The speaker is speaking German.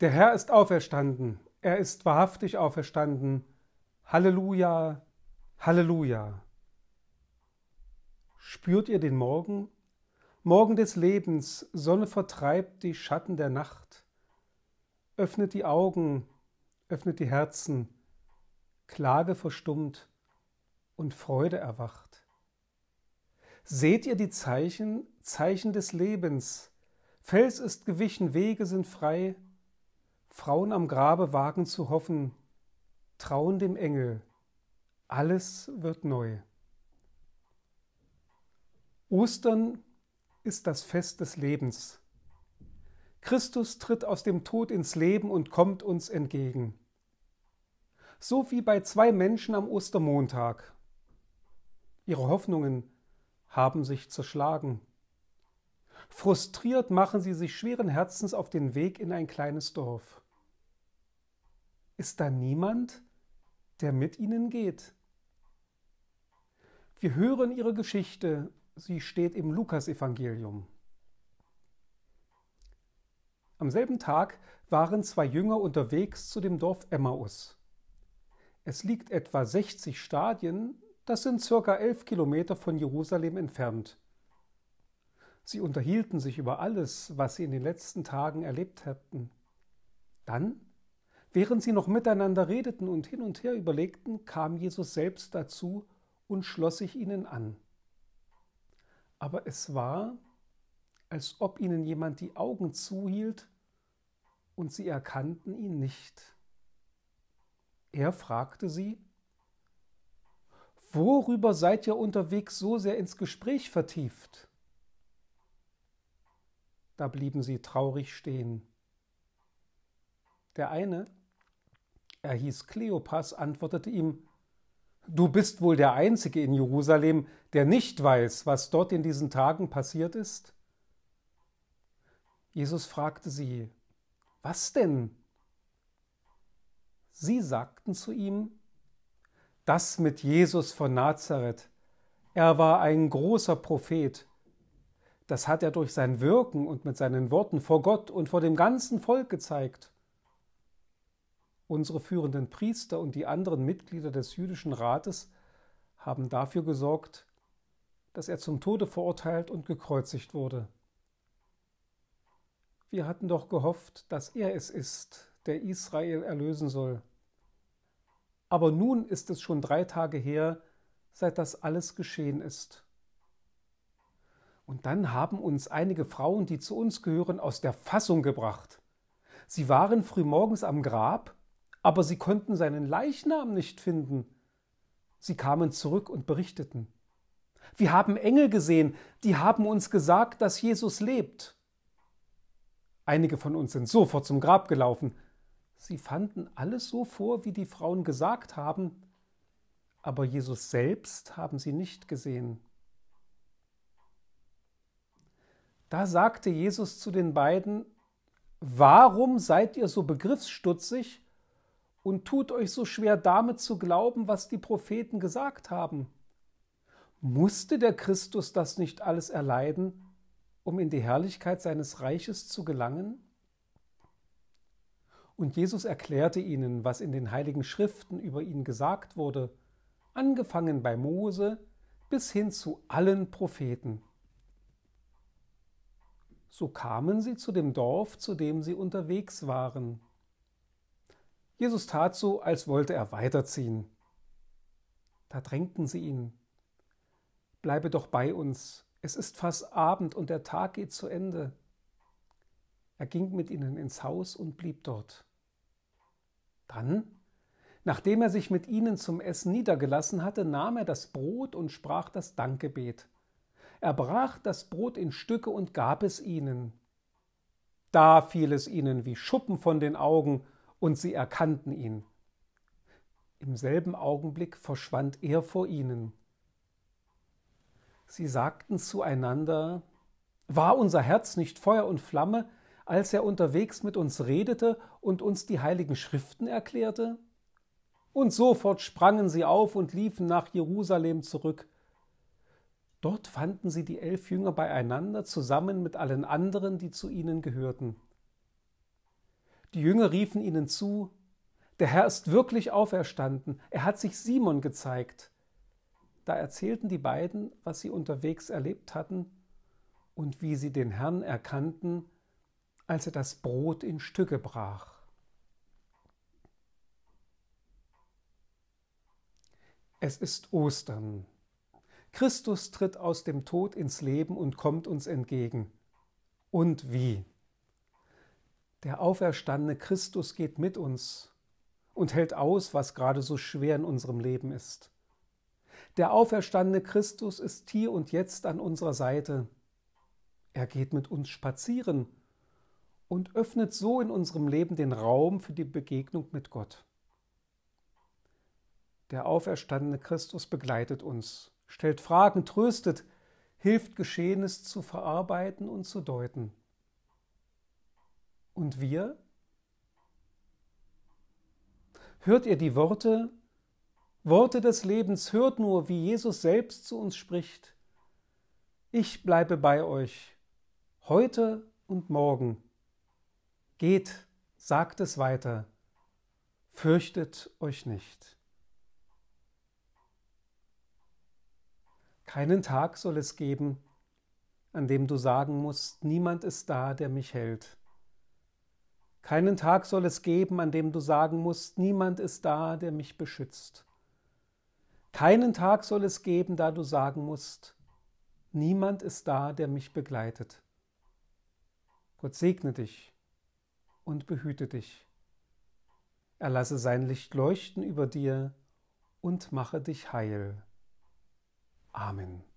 Der Herr ist auferstanden, er ist wahrhaftig auferstanden. Halleluja, Halleluja. Spürt ihr den Morgen? Morgen des Lebens, Sonne vertreibt die Schatten der Nacht. Öffnet die Augen, öffnet die Herzen, Klage verstummt und Freude erwacht. Seht ihr die Zeichen, Zeichen des Lebens? Fels ist gewichen, Wege sind frei, Frauen am Grabe wagen zu hoffen, trauen dem Engel, alles wird neu. Ostern ist das Fest des Lebens. Christus tritt aus dem Tod ins Leben und kommt uns entgegen. So wie bei zwei Menschen am Ostermontag. Ihre Hoffnungen haben sich zerschlagen. Frustriert machen sie sich schweren Herzens auf den Weg in ein kleines Dorf ist da niemand, der mit ihnen geht. Wir hören ihre Geschichte, sie steht im Lukasevangelium. Am selben Tag waren zwei Jünger unterwegs zu dem Dorf Emmaus. Es liegt etwa 60 Stadien, das sind circa elf Kilometer von Jerusalem entfernt. Sie unterhielten sich über alles, was sie in den letzten Tagen erlebt hatten. Dann Während sie noch miteinander redeten und hin und her überlegten, kam Jesus selbst dazu und schloss sich ihnen an. Aber es war, als ob ihnen jemand die Augen zuhielt und sie erkannten ihn nicht. Er fragte sie, Worüber seid ihr unterwegs so sehr ins Gespräch vertieft? Da blieben sie traurig stehen. Der eine er hieß Kleopas, antwortete ihm Du bist wohl der Einzige in Jerusalem, der nicht weiß, was dort in diesen Tagen passiert ist? Jesus fragte sie, Was denn? Sie sagten zu ihm, Das mit Jesus von Nazareth. Er war ein großer Prophet. Das hat er durch sein Wirken und mit seinen Worten vor Gott und vor dem ganzen Volk gezeigt. Unsere führenden Priester und die anderen Mitglieder des jüdischen Rates haben dafür gesorgt, dass er zum Tode verurteilt und gekreuzigt wurde. Wir hatten doch gehofft, dass er es ist, der Israel erlösen soll. Aber nun ist es schon drei Tage her, seit das alles geschehen ist. Und dann haben uns einige Frauen, die zu uns gehören, aus der Fassung gebracht. Sie waren frühmorgens am Grab aber sie konnten seinen Leichnam nicht finden. Sie kamen zurück und berichteten. Wir haben Engel gesehen, die haben uns gesagt, dass Jesus lebt. Einige von uns sind sofort zum Grab gelaufen. Sie fanden alles so vor, wie die Frauen gesagt haben, aber Jesus selbst haben sie nicht gesehen. Da sagte Jesus zu den beiden, Warum seid ihr so begriffsstutzig? und tut euch so schwer damit zu glauben, was die Propheten gesagt haben. Musste der Christus das nicht alles erleiden, um in die Herrlichkeit seines Reiches zu gelangen? Und Jesus erklärte ihnen, was in den heiligen Schriften über ihn gesagt wurde, angefangen bei Mose bis hin zu allen Propheten. So kamen sie zu dem Dorf, zu dem sie unterwegs waren. Jesus tat so, als wollte er weiterziehen. Da drängten sie ihn. Bleibe doch bei uns, es ist fast Abend und der Tag geht zu Ende. Er ging mit ihnen ins Haus und blieb dort. Dann, nachdem er sich mit ihnen zum Essen niedergelassen hatte, nahm er das Brot und sprach das Dankgebet. Er brach das Brot in Stücke und gab es ihnen. Da fiel es ihnen wie Schuppen von den Augen, und sie erkannten ihn. Im selben Augenblick verschwand er vor ihnen. Sie sagten zueinander, war unser Herz nicht Feuer und Flamme, als er unterwegs mit uns redete und uns die heiligen Schriften erklärte? Und sofort sprangen sie auf und liefen nach Jerusalem zurück. Dort fanden sie die elf Jünger beieinander, zusammen mit allen anderen, die zu ihnen gehörten. Die Jünger riefen ihnen zu, der Herr ist wirklich auferstanden, er hat sich Simon gezeigt. Da erzählten die beiden, was sie unterwegs erlebt hatten und wie sie den Herrn erkannten, als er das Brot in Stücke brach. Es ist Ostern. Christus tritt aus dem Tod ins Leben und kommt uns entgegen. Und wie? Der auferstandene Christus geht mit uns und hält aus, was gerade so schwer in unserem Leben ist. Der auferstandene Christus ist hier und jetzt an unserer Seite. Er geht mit uns spazieren und öffnet so in unserem Leben den Raum für die Begegnung mit Gott. Der auferstandene Christus begleitet uns, stellt Fragen, tröstet, hilft Geschehenes zu verarbeiten und zu deuten. Und wir? Hört ihr die Worte? Worte des Lebens, hört nur, wie Jesus selbst zu uns spricht. Ich bleibe bei euch, heute und morgen. Geht, sagt es weiter, fürchtet euch nicht. Keinen Tag soll es geben, an dem du sagen musst, niemand ist da, der mich hält. Keinen Tag soll es geben, an dem du sagen musst, niemand ist da, der mich beschützt. Keinen Tag soll es geben, da du sagen musst, niemand ist da, der mich begleitet. Gott segne dich und behüte dich. Er lasse sein Licht leuchten über dir und mache dich heil. Amen.